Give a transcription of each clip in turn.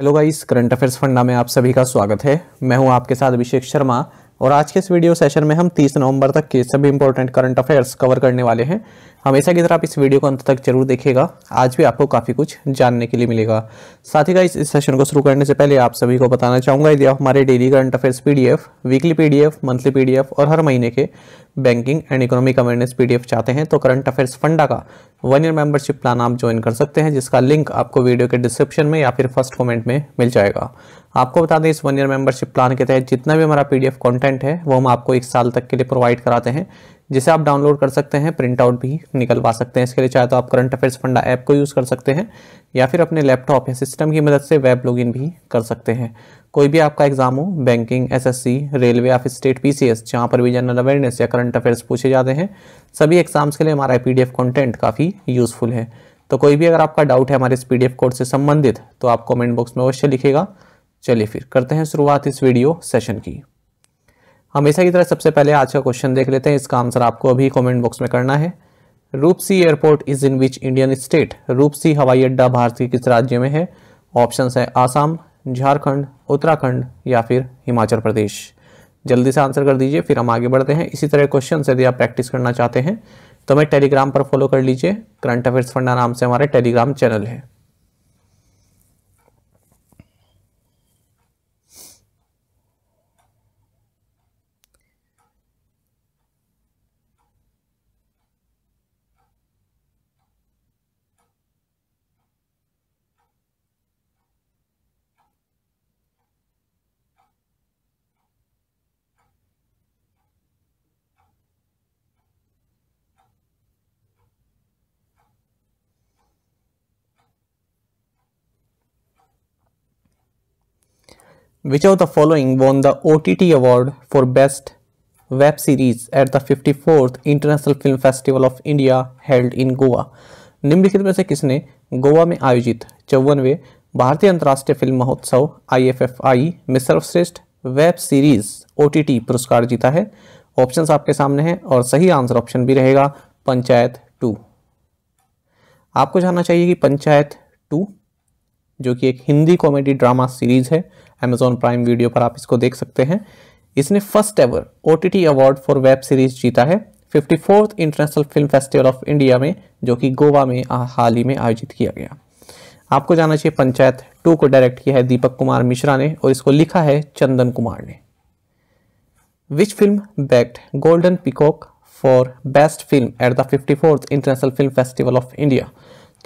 Hello guys current affairs फंडा में आप सभी का स्वागत है मैं हूं आपके साथ अभिषेक शर्मा और आज के इस वीडियो सेशन में हम 30 नवंबर तक के सभी इंपॉर्टेंट करंट अफेयर्स कवर करने वाले हैं हमेशा की तरह आप इस वीडियो को अंत तक जरूर देखेगा आज भी आपको काफ़ी कुछ जानने के लिए मिलेगा साथ ही इस सेशन को शुरू करने से पहले आप सभी को बताना चाहूँगा यदि आप हमारे daily current affairs P weekly P monthly P और हर महीने के banking and economic awareness P चाहते हैं तो करंट अफेयर्स फंडा का वन ईयर मेंबरशिप प्लान आप ज्वाइन कर सकते हैं जिसका लिंक आपको वीडियो के डिस्क्रिप्शन में या फिर फर्स्ट कॉमेंट में मिल जाएगा आपको बता दें इस वन ईयर मेंबरशिप प्लान के तहत जितना भी हमारा पीडीएफ कंटेंट है वो हम आपको एक साल तक के लिए प्रोवाइड कराते हैं जिसे आप डाउनलोड कर सकते हैं प्रिंट आउट भी निकलवा सकते हैं इसके लिए चाहे तो आप करंट अफेयर्स फंडा ऐप को यूज़ कर सकते हैं या फिर अपने लैपटॉप या सिस्टम की मदद से वेब लॉगिन भी कर सकते हैं कोई भी आपका एग्जाम हो बैंकिंग एसएससी रेलवे या स्टेट पीसीएस जहाँ पर भी जनरल अवेयरनेस या करंट अफेयर्स पूछे जाते हैं सभी एग्जाम्स के लिए हमारा पी कंटेंट काफ़ी यूज़फुल है तो कोई भी अगर आपका डाउट है हमारे इस पी कोड से संबंधित तो आप कमेंट बॉक्स में अवश्य लिखेगा चलिए फिर करते हैं शुरुआत इस वीडियो सेशन की हमेशा की तरह सबसे पहले आज का क्वेश्चन देख लेते हैं इसका आंसर आपको अभी कमेंट बॉक्स में करना है Rupsi airport is in which Indian state Rupsi हवाई अड्डा भारत के किस राज्य में है ऑप्शन है आसाम झारखंड उत्तराखंड या फिर हिमाचल प्रदेश जल्दी से आंसर कर दीजिए फिर हम आगे बढ़ते हैं इसी तरह क्वेश्चन यदि आप प्रैक्टिस करना चाहते हैं तो हमें टेलीग्राम पर फॉलो कर लीजिए करंट अफेयर्स फंडा नाम से हमारे टेलीग्राम चैनल है Which of the following won the OTT award for Best Web Series at the 54th International Film Festival of India held in Goa? निम्नलिखित में से किसने गोवा में आयोजित चौवनवे भारतीय अंतर्राष्ट्रीय फिल्म महोत्सव आई में सर्वश्रेष्ठ वेब सीरीज ओ पुरस्कार जीता है ऑप्शंस आपके सामने हैं और सही आंसर ऑप्शन भी रहेगा पंचायत टू आपको जानना चाहिए कि पंचायत टू जो कि एक हिंदी कॉमेडी ड्रामा सीरीज़ है अमेजोन प्राइम वीडियो पर आप इसको देख सकते हैं इसने first ever O award for web series जीता है fifty international film festival of India में जो कि गोवा में हाल ही में आयोजित किया गया आपको जाना चाहिए पंचायत टू को डायरेक्ट किया है दीपक कुमार मिश्रा ने और इसको लिखा है चंदन कुमार ने which film bagged golden peacock for best film at the fifty fourth international film festival of India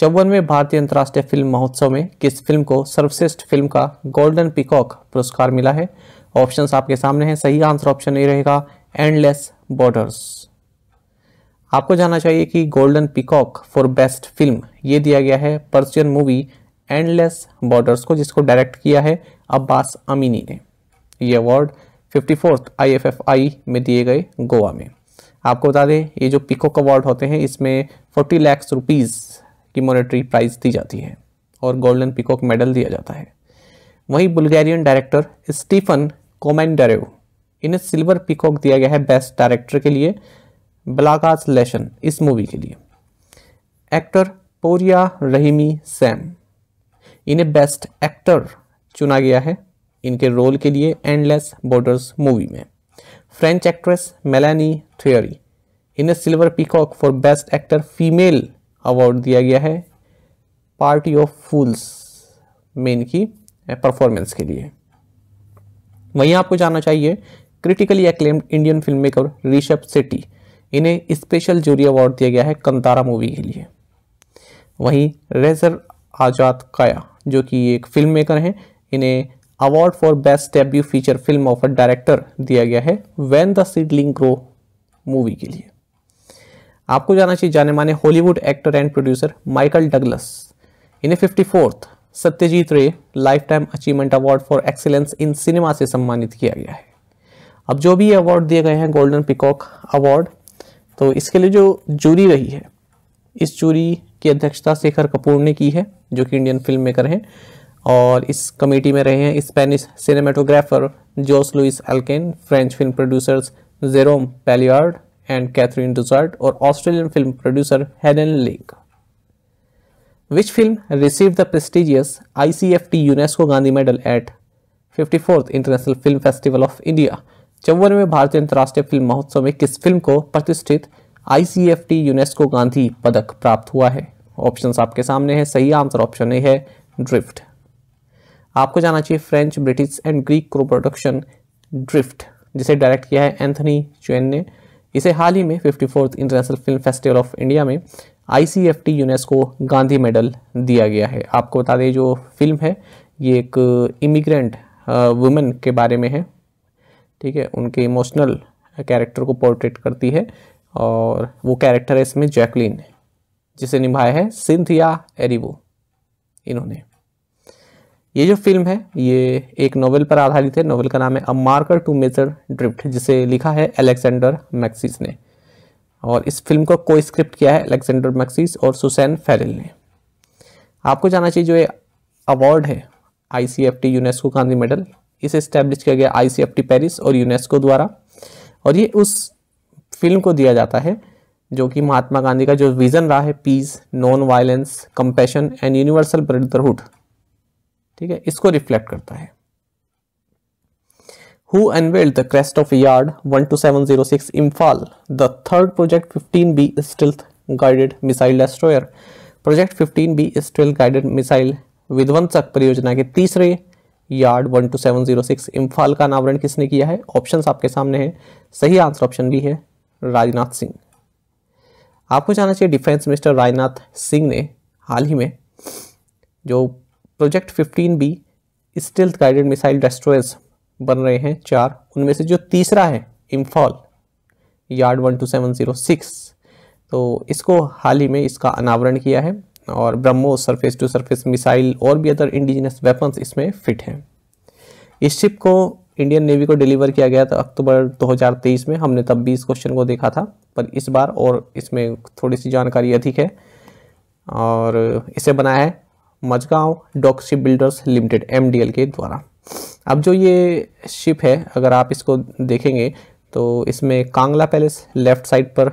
चौवनवें भारतीय अंतर्राष्ट्रीय फिल्म महोत्सव में किस फिल्म को सर्वश्रेष्ठ फिल्म का गोल्डन पिकॉक पुरस्कार मिला है ऑप्शन आपके सामने हैं सही आंसर ऑप्शन ए रहेगा एंडलेस बॉर्डर्स आपको जानना चाहिए कि golden peacock for best film ये दिया गया है पर्सियन मूवी एंडलेस बॉर्डर्स को जिसको डायरेक्ट किया है अब्बास अमीनी ने ये award fifty fourth I F F I में दिए गए गोवा में आपको बता दें ये जो पिकॉक अवार्ड होते हैं इसमें फोर्टी लैक्स रुपीज़ की मॉनेटरी प्राइज़ दी जाती है और गोल्डन पिकॉक मेडल दिया जाता है वहीं बुल्गारियन डायरेक्टर स्टीफन कोमेंडरेव इन्हें सिल्वर पिकॉक दिया गया है बेस्ट डायरेक्टर के लिए बलाकास लेशन इस मूवी के लिए एक्टर पोरिया रहीमी सैम इन्हें बेस्ट एक्टर चुना गया है इनके रोल के लिए एंडलेस बॉर्डर्स मूवी में फ्रेंच एक्ट्रेस मेलानी थ्रियरी इन्हें Silver Peacock for best actor female award दिया गया है पार्टी ऑफ फूल्स में इनकी परफॉर्मेंस के लिए वहीं आपको जानना चाहिए critically acclaimed Indian film maker Rishab Shetty इन्हें स्पेशल जूरी अवार्ड दिया गया है कंतारा मूवी के लिए वहीं रेजर आजाद काया जो कि एक फिल्म मेकर हैं इन्हें award for best debut feature film of a director दिया गया है when the seedling grow movie के लिए आपको जाना चाहिए जाने माने Hollywood actor and producer Michael Douglas इन्हें fifty fourth Satyajit Ray lifetime achievement award for excellence in cinema से सम्मानित किया गया है अब जो भी अवार्ड दिए गए हैं गोल्डन पिकॉक अवार्ड तो इसके लिए जो जूरी रही है इस जूरी की अध्यक्षता शेखर कपूर ने की है जो कि इंडियन फिल्म मेकर हैं और इस कमेटी में रहे हैं Spanish cinematographer Jose Luis Alcaine French film producers Jerome Paillard and Catherine Dussart और Australian film producer Helen Leake which film receive the prestigious I C F T UNESCO Gandhi medal at fifty fourth international film festival of India चौवनवे भारतीय अंतर्राष्ट्रीय film महोत्सव में किस film को प्रतिष्ठित I C F T UNESCO Gandhi पदक प्राप्त हुआ है ऑप्शन आपके सामने हैं सही आंसर ऑप्शन ए है ड्रिफ्ट आपको जाना चाहिए French British and Greek co production Drift जिसे डायरेक्ट किया है एंथनी चुएन ने इसे हाल ही में fifty fourth international film festival of India में I C F T UNESCO Gandhi medal दिया गया है आपको बता दें जो फिल्म है ये एक इमिग्रेंट वुमेन के बारे में है ठीक है उनके इमोशनल कैरेक्टर को पोर्ट्रेट करती है और वो कैरेक्टर है इसमें जैकलिन जिसे निभाया है सिंथिया एरिवो इन्होंने ये जो फिल्म है ये एक नोवेल पर आधारित है नोवेल का नाम है a marker to measure Drift जिसे लिखा है अलेक्जेंडर मैक्सिस ने और इस फिल्म को को स्क्रिप्ट किया है अलेक्जेंडर मैक्सिस और सुसैन फेरिल ने आपको जाना चाहिए जो ये अवार्ड है I C F T UNESCO Gandhi medal इसे इस्टेब्लिश किया गया I C F T Paris और यूनेस्को द्वारा और ये उस फिल्म को दिया जाता है जो कि महात्मा गांधी का जो विज़न रहा है peace non violence compassion and universal brotherhood ठीक है इसको रिफ्लेक्ट करता है who unveiled the crest of yard six Imphal the third project B stealth guided missile destroyer project B stealth guided missile विध्वंसक परियोजना के तीसरे yard one two seven zero six Imphal का अनावरण किसने किया है ऑप्शन आपके सामने हैं सही आंसर ऑप्शन भी है राजनाथ सिंह आपको जाना चाहिए डिफेंस मिनिस्टर राजनाथ सिंह ने हाल ही में जो project 15 B stealth guided missile destroyers बन रहे हैं चार उनमें से जो तीसरा है Imphal yard one two seven zero six तो इसको हाल ही में इसका अनावरण किया है और BrahMos surface to surface missile और भी अदर इंडिजिनस वेपन्स इसमें फिट हैं इस शिप को इंडियन नेवी को डिलीवर किया गया था अक्टूबर 2023 में हमने तब भी इस क्वेश्चन को देखा था पर इस बार और इसमें थोड़ी सी जानकारी अधिक है और इसे बनाया है Mazagon dock ship builders limited M के द्वारा अब जो ये शिप है अगर आप इसको देखेंगे तो इसमें कांगला पैलेस लेफ्ट साइड पर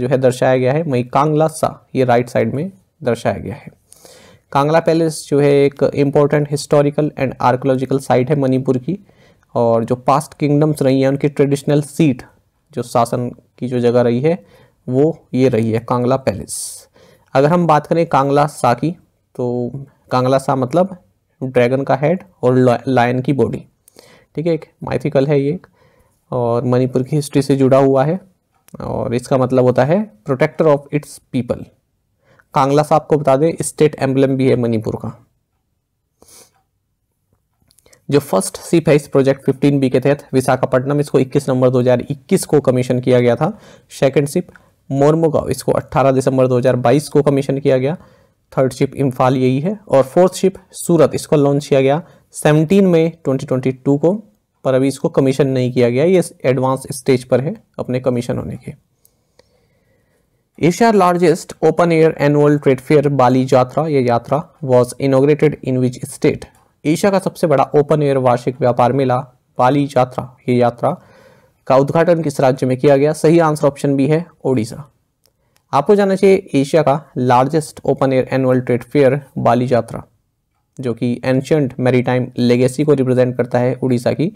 जो है दर्शाया गया है वहीं कांगला सा ये राइट साइड में दर्शाया गया है कांगला पैलेस जो है एक important historical and archaeological site है मणिपुर की और जो पास्ट किंगडम्स रही हैं उनकी ट्रेडिशनल सीट जो शासन की जो जगह रही है वो ये रही है कांगला पैलेस अगर हम बात करें कांगला सा की तो कांगला सा मतलब ड्रैगन का हेड और लायन की बॉडी ठीक है एक माइथिकल है ये और मणिपुर की हिस्ट्री से जुड़ा हुआ है और इसका मतलब होता है protector of its people Kangla साहब आपको बता दें स्टेट एम्बलम भी है मणिपुर का जो first sea face project 15 B के तहत विशाखापट्टनम इसको 21 नवंबर 2021 को कमीशन किया गया था सेकंड सिप मोरमोगा इसको 18 दिसंबर 2022 को कमीशन किया गया थर्ड शिप इम्फाल यही है और फोर्थ शिप सूरत इसको लॉन्च किया गया 17 मई 2022 को पर अभी इसको कमीशन नहीं किया गया ये एडवांस स्टेज पर है अपने कमीशन होने के Asia largest open air annual trade fair Bali Yatra ये Yatra was inaugurated in which state Asia का सबसे बड़ा ओपन एयर वार्षिक व्यापार मेला बाली यात्रा ये यात्रा का उद्घाटन किस राज्य में किया गया सही आंसर ऑप्शन भी है ओडिशा आपको जाना चाहिए एशिया का largest open air annual trade fair Bali Yatra जो कि एंशंट मैरीटाइम लेगेसी को रिप्रेजेंट करता है उड़ीसा की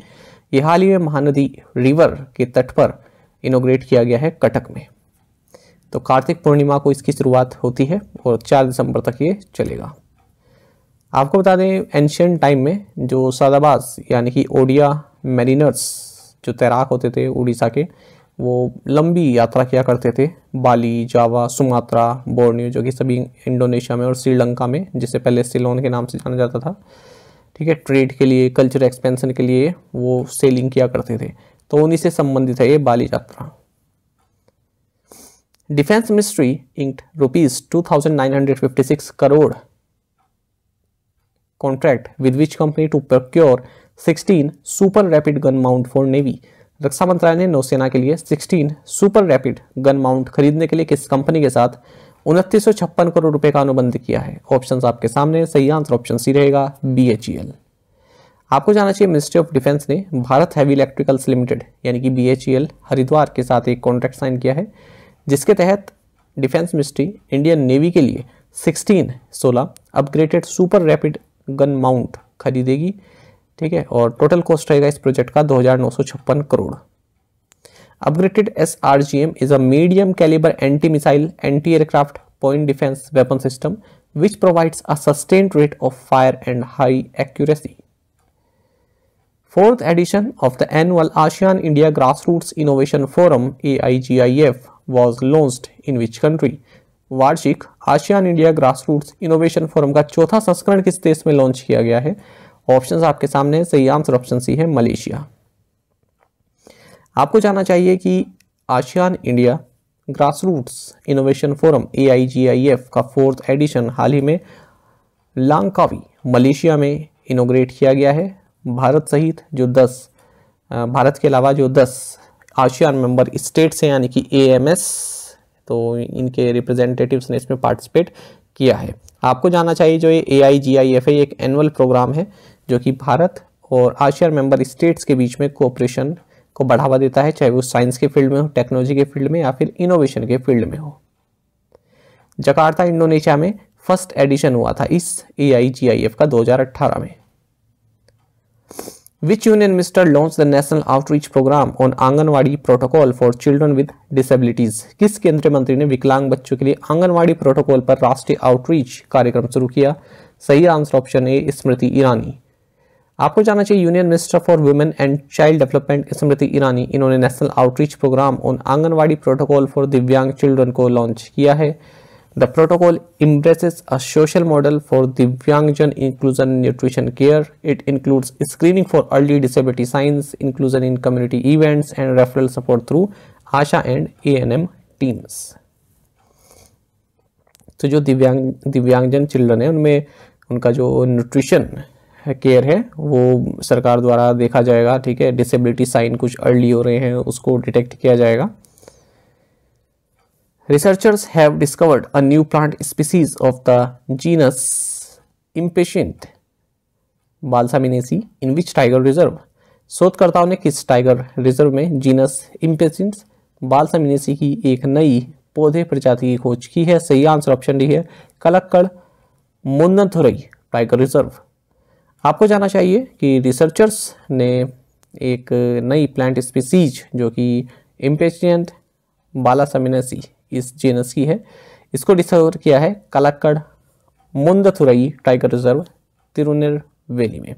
यह हाल ही में महानदी रिवर के तट पर इनोग्रेट किया गया है कटक में तो कार्तिक पूर्णिमा को इसकी शुरुआत होती है और चार दिसंबर तक ये चलेगा आपको बता दें एंशियंट टाइम में जो सादाबाज यानी कि ओडिया मैरिनर्स जो तैराक होते थे उड़ीसा के वो लंबी यात्रा किया करते थे बाली जावा सुमात्रा बोर्नियो जो कि सभी इंडोनेशिया में और श्रीलंका में जिसे पहले सिलोन के नाम से जाना जाता था ठीक है ट्रेड के लिए कल्चर एक्सपेंशन के लिए वो सेलिंग किया करते थे तो उन्हीं से संबंधित है ये Bali Yatra defence ministry inked rupees two crore contract with which company to procure sixteen super rapid gun mount for navy रक्षा मंत्रालय ने नौसेना के लिए 16 सुपर रैपिड गन माउंट खरीदने के लिए किस कंपनी के साथ उनतीस करोड़ रुपए का अनुबंध किया है ऑप्शंस आपके सामने सही आंसर ऑप्शन सी रहेगा बी आपको जाना चाहिए मिनिस्ट्री ऑफ डिफेंस ने भारत हैवी इलेक्ट्रिकल्स लिमिटेड यानी कि बी हरिद्वार के साथ एक कॉन्ट्रैक्ट साइन किया है जिसके तहत डिफेंस मिनिस्ट्री इंडियन नेवी के लिए सिक्सटीन सोलह upgraded super rapid gun mount खरीदेगी ठीक है और टोटल कॉस्ट रहेगा इस प्रोजेक्ट का दो crore upgraded S R G M is a caliber anti missile anti aircraft point defence weapon system which provides a sustain rate of fire and high accuracy fourth edition of the annual ASEAN India grass roots innovation forum A I G I F was launched in which country वार्षिक ASEAN India grass roots innovation forum का चौथा संस्करण किस देश में launch किया गया है ऑप्शंस आपके सामने सही आंसर ऑप्शन सी है मलेशिया आपको जानना चाहिए कि ASEAN India grass roots innovation forum A का फोर्थ एडिशन हाल ही में लांगकावी मलेशिया में इनोग्रेट किया गया है भारत सहित जो दस भारत के अलावा जो दस आशियान मेंबर स्टेट्स हैं यानी कि ए तो इनके रिप्रेजेंटेटिव्स ने इसमें पार्टिसिपेट किया है आपको जानना चाहिए जो ये ए आई जी आई एफ है एक एनुअल प्रोग्राम है जो कि भारत और आशियान मेंबर स्टेट्स के बीच में कोऑपरेशन को बढ़ावा देता है चाहे वो साइंस के फील्ड में हो टेक्नोलॉजी के फील्ड में या फिर इनोवेशन के फील्ड में हो जकार्ता इंडोनेशिया में फर्स्ट एडिशन हुआ था इस ए का दो में which union minister launch the national outreach programme on anganwadi protocol for children with disabilities किस केंद्रीय मंत्री ने विकलांग बच्चों के लिए आंगनवाड़ी प्रोटोकॉल पर राष्ट्रीय आउटरीच कार्यक्रम शुरू किया सही आंसर ऑप्शन ए स्मृति ईरानी आपको जाना चाहिए union minister for women and child development Smriti Irani इन्होंने national outreach programme on anganwadi protocol for divyang children को लॉन्च किया है the protocol impresses a social model for divyangjan inclusion nutrition care it includes screening for early disability science inclusion in community events and referral support through ASHA and A teams तो जो दिव्यांग दिव्यांगजन children है उनमें उनका जो न्यूट्रिशन केयर है वो सरकार द्वारा देखा जाएगा ठीक है डिसेबिलिटी साइन कुछ अर्ली हो रहे हैं उसको डिटेक्ट किया जाएगा researchers have discovered a new plant species of the genus Impatiens Balsaminaceae in which tiger reserve शोधकर्ताओं ने किस टाइगर रिजर्व में जीनस इम्पेशेंट बालसामिनेसी की एक नई पौधे प्रजाति की खोज की है सही आंसर ऑप्शन डी है कलक्कड़ मुन्नथुरई टाइगर रिजर्व आपको जाना चाहिए कि रिसर्चर्स ने एक नई प्लांट स्पीसीज जो कि इम्पेशियंट बालासमिनसी इस जेनस की है इसको डिस्कवर किया है Kalakkad Mundanthurai tiger reserve valley में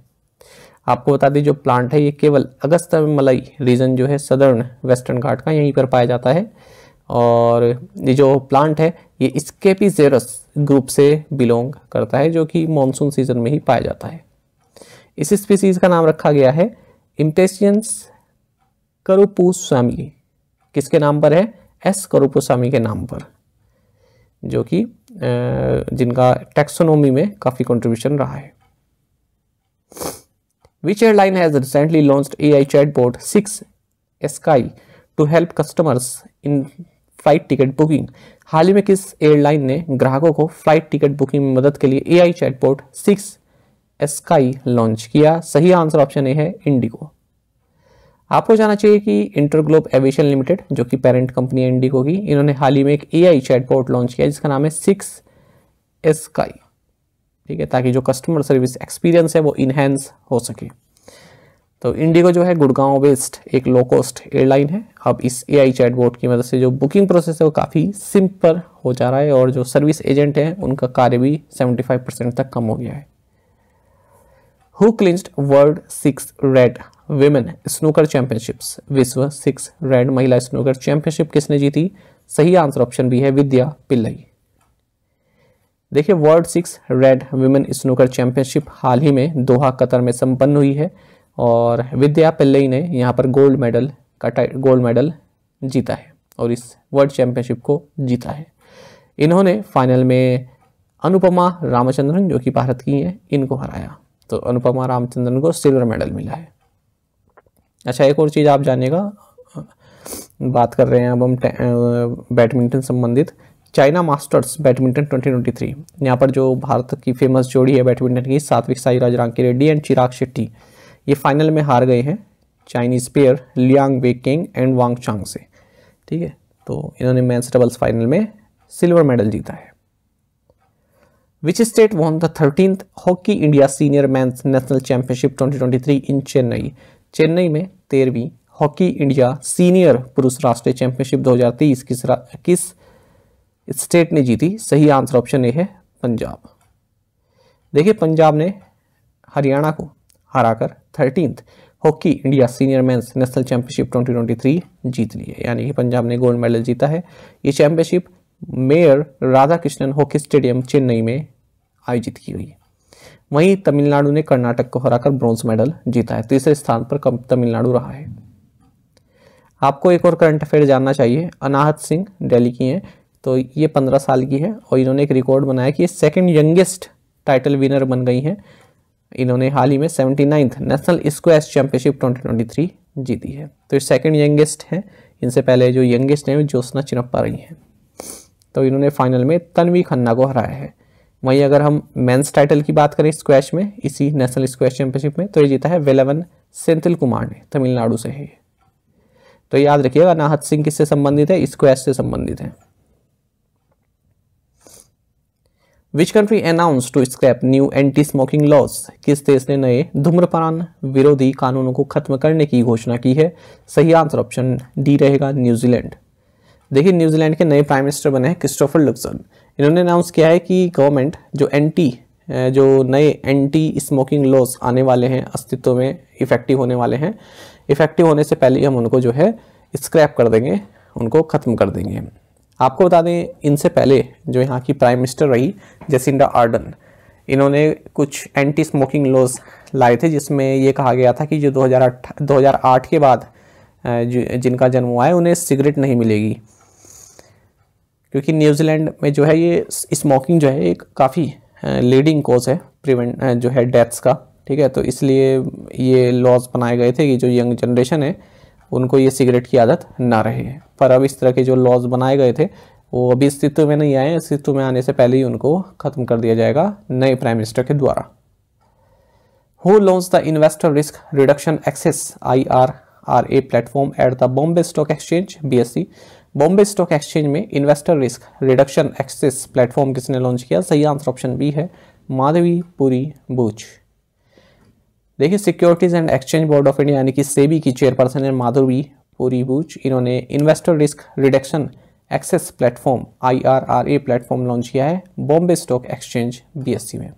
आपको बता दें जो प्लांट है ये केवल अगस्त मलाई रीजन जो है सदर्न वेस्टर्न घाट का यहीं पर पाया जाता है और ये जो प्लांट है ये स्केपीजेरस ग्रुप से बिलोंग करता है जो कि मानसून सीजन में ही पाया जाता है इस स्पीसीज का नाम रखा गया है इम्टेशियंस करुपुस्वामी किसके नाम पर है एस करुपुस्वामी के नाम पर जो कि जिनका टेक्सोनोमी में काफ़ी कंट्रीब्यूशन रहा है which has recently launch A I chat bot six sky to help customers in flight ticket booking हाल ही में किस एयरलाइन ने ग्राहकों को फ्लाइट टिकट बुकिंग में मदद के लिए A I chat bot six sky launch किया सही आंसर ऑप्शन ए है इंडिगो आपको जाना चाहिए कि इंटरग्लोब एविएशन लिमिटेड जो कि पेरेंट कंपनी है इंडिगो की इन्होंने हाल ही में एक एआई चैटबॉट लॉन्च किया जिसका नाम है सिक्स एसकाई ठीक है ताकि जो कस्टमर सर्विस एक्सपीरियंस है वो इन्हेंस हो सके तो इंडिगो जो है गुड़गांव बेस्ड एक लो कॉस्ट एयरलाइन है अब इस ए आई की मदद से जो बुकिंग प्रोसेस है वो काफ़ी सिंपल हो जा रहा है और जो सर्विस एजेंट हैं उनका कार्य भी सेवेंटी परसेंट तक कम हो गया है who clinched world six red women snooker championships विश्व सिक्स रेड महिला स्नूकर चैंपियनशिप किसने जीती सही आंसर ऑप्शन बी है विद्या पिल्लई देखिए world six red women snooker championship हाल ही में दोहा कतर में संपन्न हुई है और विद्या पिल्लई ने यहाँ पर गोल्ड मेडल का गोल्ड मेडल जीता है और इस वर्ल्ड चैंपियनशिप को जीता है इन्होंने फाइनल में अनुपमा रामचंद्रन जो कि भारत की हैं इनको हराया तो अनुपमा रामचंद्रन को सिल्वर मेडल मिला है अच्छा एक और चीज़ आप जानेगा बात कर रहे हैं अब हम बैडमिंटन संबंधित चाइना मास्टर्स बैडमिंटन 2023 यहाँ पर जो भारत की फेमस जोड़ी है बैडमिंटन की सात्विक राज रांकी रेड्डी एंड चिराग शेट्टी ये फाइनल में हार गए हैं Chinese pair Liang Wei Keng and Wang Chang से ठीक है तो इन्होंने मैं डबल्स फाइनल में सिल्वर मेडल जीता है which state won the 13th Hockey India Senior Men's National Championship 2023 in Chennai? Chennai में तेरहवीं हॉकी इंडिया सीनियर पुरुष राष्ट्रीय चैंपियनशिप 2023 किस किस स्टेट ने जीती सही आंसर ऑप्शन ए है पंजाब देखिए पंजाब ने हरियाणा को हराकर thirteenth hockey India senior men's national championship 2023 जीत ली है यानी कि पंजाब ने गोल्ड मेडल जीता है ये championship mayor Radhakrishnan hockey stadium Chennai में आयोजित की हुई वहीं तमिलनाडु ने कर्नाटक को हराकर ब्रॉन्ज मेडल जीता है तीसरे स्थान पर तमिलनाडु रहा है आपको एक और करंट अफेयर जानना चाहिए अनाहत सिंह दिल्ली की हैं तो ये पंद्रह साल की है और इन्होंने एक रिकॉर्ड बनाया कि ये सेकेंड यंगेस्ट टाइटल विनर बन गई हैं इन्होंने हाल ही में seventy ninth national squash championship twenty twenty three जीती है तो ये सेकेंड यंगेस्ट हैं इनसे पहले जो यंगेस्ट हैं वो ज्योत्ना चिनप्पा रही हैं तो इन्होंने फाइनल में तनवी खन्ना को हराया है वहीं अगर हम मेंस टाइटल की बात करें स्क्वैश में इसी नेशनल स्क्वैश चैंपियनशिप में तो ये जीता है वेलेवन सेंथिल कुमार ने तमिलनाडु से है तो याद रखिएगा नाहत सिंह किससे संबंधित है स्क्वैश से संबंधित है which country announce to scrap new anti smoking laws किस देश ने नए धूम्रपान विरोधी कानूनों को खत्म करने की घोषणा की है सही आंसर ऑप्शन डी रहेगा न्यूजीलैंड देखिए न्यूजीलैंड के नए प्राइम मिनिस्टर बने हैं क्रिस्टोफर लुक्सन इन्होंने अनाउंस किया है कि गवर्नमेंट जो एंटी जो नए एंटी स्मोकिंग लॉज आने वाले हैं अस्तित्व में इफेक्टिव होने वाले हैं इफेक्टिव होने से पहले हम उनको जो है स्क्रैप कर देंगे उनको ख़त्म कर देंगे आपको बता दें इनसे पहले जो यहाँ की प्राइम मिनिस्टर रही जैसिंडा आर्डन इन्होंने कुछ एंटी स्मोकिंग लॉज लाए थे जिसमें ये कहा गया था कि जो 2008 2008 के बाद जिनका जन्म हुआ है उन्हें सिगरेट नहीं मिलेगी क्योंकि न्यूजीलैंड में जो है ये स्मोकिंग जो है एक काफ़ी लीडिंग कॉज है प्रिवेंट जो है डेथ्स का ठीक है तो इसलिए ये लॉज बनाए गए थे कि जो यंग जनरेशन है उनको ये सिगरेट की आदत ना रहे पर अब इस तरह के जो लॉज बनाए गए थे वो अभी अस्तित्व में नहीं आए अस्तित्व में आने से पहले ही उनको ख़त्म कर दिया जाएगा नए प्राइम मिनिस्टर के द्वारा who launch the investor risk reduction access I R platform at the Bombay stock exchange B S E Bombay stock exchange में investor risk reduction access platform किसने लॉन्च किया सही आंसर ऑप्शन बी है माधवी पुरी बूच देखिए securities and exchange board of India यानी कि सेबी की chairperson है माधवी पुरी बूच इन्होंने investor risk reduction access platform I R R A platform launch किया है Bombay stock exchange BSE e में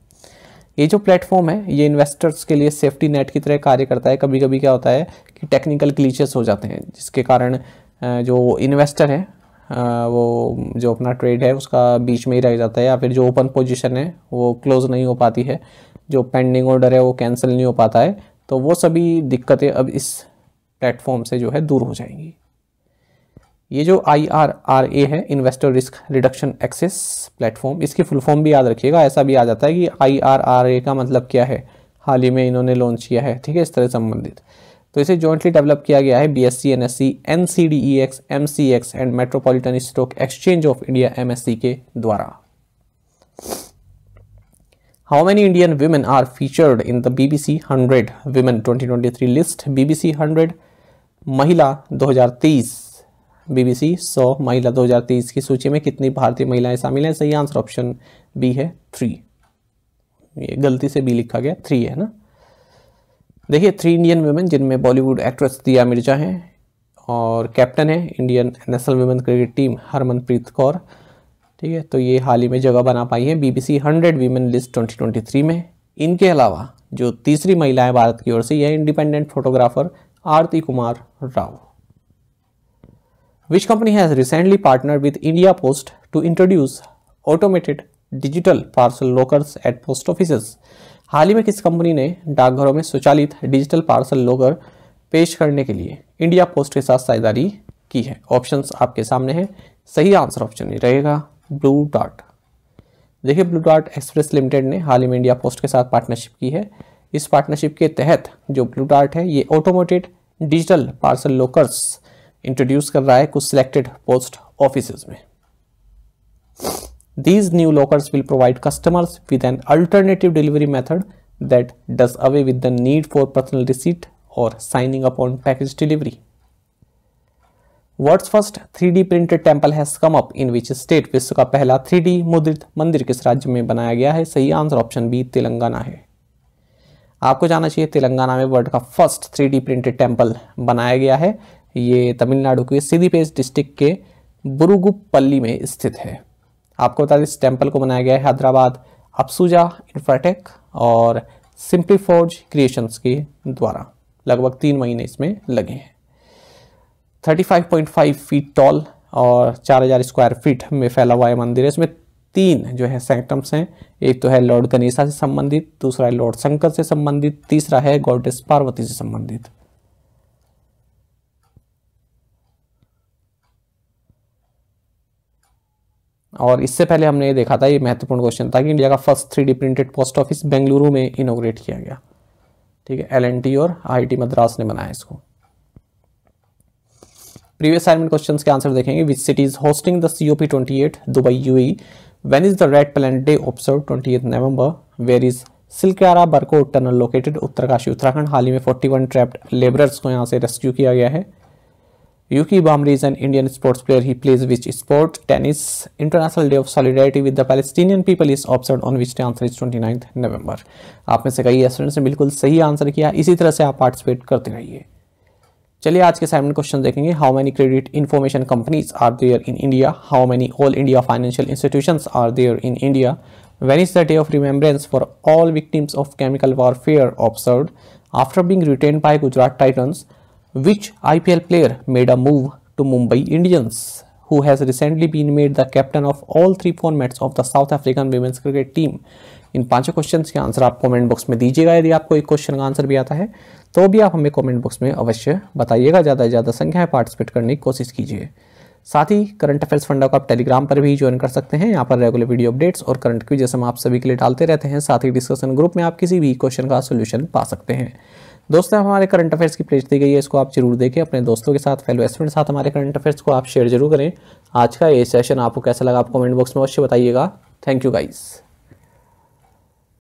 ये जो प्लेटफॉर्म है ये इन्वेस्टर्स के लिए सेफ्टी नेट की तरह कार्य करता है कभी कभी क्या होता है कि टेक्निकल क्लीचेस हो जाते हैं जिसके कारण जो इन्वेस्टर है वो जो अपना ट्रेड है उसका बीच में ही रह जाता है या फिर जो ओपन पोजिशन है वो क्लोज नहीं हो पाती है जो पेंडिंग ऑर्डर है वो कैंसिल नहीं हो पाता है तो वो सभी दिक्कतें अब इस प्लेटफॉर्म से जो है दूर हो जाएंगी ये जो आई आर आर ए है investor risk reduction access platform इसकी फुल फॉर्म भी याद रखिएगा ऐसा भी आ जाता है कि आई आर आर ए का मतलब क्या है हाल ही में इन्होंने लॉन्च किया है ठीक है इस तरह संबंधित तो इसे जॉइंटली डेवलप किया गया है B S E N S E N C D E X M C X and metropolitan stock exchange of India M S E के द्वारा How many Indian women are featured in the BBC 100 Women 2023 list BBC hundred महिला 2023 BBC 100 महिला 2023 की सूची में कितनी भारतीय महिलाएं शामिल हैं सही आंसर ऑप्शन बी है थ्री ये गलती से बी लिखा गया थ्री है ना देखिए थ्री इंडियन वुमेन जिनमें बॉलीवुड एक्ट्रेस दिया मिर्जा हैं और कैप्टन है Indian national women cricket team Harmanpreet Kaur ठीक है तो ये हाल ही में जगह बना पाई है बीबीसी 100 वीमेन लिस्ट 2023 में इनके अलावा जो तीसरी महिलाएं भारत की ओर से यह independent photographer Aarti Kumar Rao which company has recently partnered with India Post to introduce automated digital parcel lockers at post office हाल ही में किस कंपनी ने डाकघरों में स्वचालित डिजिटल पार्सल लॉकर पेश करने के लिए इंडिया पोस्ट के साथ साझेदारी की है ऑप्शंस आपके सामने हैं सही आंसर ऑप्शन रहेगा ब्लू डॉट देखिए ब्लू डॉट एक्सप्रेस लिमिटेड ने हाल ही में इंडिया पोस्ट के साथ पार्टनरशिप की है इस पार्टनरशिप के तहत जो ब्लू डॉट है ये automated digital parcel lockers introduce कर रहा है कुछ सिलेक्टेड पोस्ट ऑफिस में these new lockers will provide customers with an alternative delivery method that does away with the need for personal receipt और signing upon package delivery world first three D printed temple has come up in which state विश्व का पहला three D मुद्रित मंदिर किस राज्य में बनाया गया है सही आंसर ऑप्शन बी तेलंगाना है आपको जाना चाहिए तेलंगाना में वर्ल्ड का first three D printed temple बनाया गया है ये तमिलनाडु के सिद्धिपेज डिस्ट्रिक्ट के बुरुगुपल्ली में स्थित है आपको बता दें इस टेम्पल को बनाया गया है हैदराबाद अपसूजा इंफ्राटेक और सिंप्लीफोर्ज क्रिएशंस के द्वारा लगभग तीन महीने इसमें लगे हैं 35.5 फीट टॉल और 4000 स्क्वायर फीट में फैला हुआ है मंदिर इसमें तीन जो है सैंक्टम्स हैं एक तो है लॉर्ड गणेशा से संबंधित दूसरा है लॉर्ड शंकर से संबंधित तीसरा है गॉडेस पार्वती से संबंधित और इससे पहले हमने ये देखा था ये महत्वपूर्ण क्वेश्चन था कि इंडिया का first three printed post office Bengaluru में इनोग्रेट किया गया ठीक है एल और आई मद्रास ने बनाया इसको प्रीवियस असाइनमेंट क्वेश्चन के आंसर देखेंगे which city is hosting the C O P twenty eight Dubai U E when is the red planet day observe twenty eighth November where is Silkyara Barkot tunnel located Uttarkashi Uttarakhand हाल ही में forty one trapped labourers को यहाँ से rescue किया गया है Yuki Bamri is an Indian sports player. He plays which sport? Tennis. International Day of Solidarity with the Palestinian People is observed on which day? Answer is 29th November. आप में से कई स्टूडेंट्स ने बिल्कुल सही आंसर किया इसी तरह से आप participate करते रहिए चलिए आज के असाइनमेंट question देखेंगे How many credit information companies are there in India? How many all India financial institutions are there in India? when is the day of remembrance for all victims of chemical warfare observed after being retained by Gujarat Titans Which IPL player made a move to Mumbai Indians, who has recently been made the captain of all three formats of the South African women's cricket team? इन पांचों questions के answer आप comment box में दीजिएगा यदि आपको एक question का आंसर भी आता है तो भी आप हमें कमेंट बॉक्स में अवश्य बताइएगा ज़्यादा से ज़्यादा संख्या में पार्टिसिपेट करने की कोशिश कीजिए साथ ही करंट अफेयर्स फंडा को आप टेलीग्राम पर भी ज्वाइन कर सकते हैं यहाँ पर रेगुलर वीडियो अपडेट्स और करंट जैसे हम आप सभी के लिए डालते रहते हैं साथ ही डिस्कशन ग्रुप में आप किसी भी क्वेश्चन का सोल्यूशन पा सकते हैं दोस्तों हमारे करंट अफेयर्स की प्लेज दी गई है इसको आप जरूर देखें अपने दोस्तों के साथ फेलो स्टूडेंट के साथ हमारे करंट अफेयर्स को आप शेयर जरूर करें आज का ये सेशन आपको कैसा लगा आप कमेंट बॉक्स में अवश्य बताइएगा थैंक यू गाइज़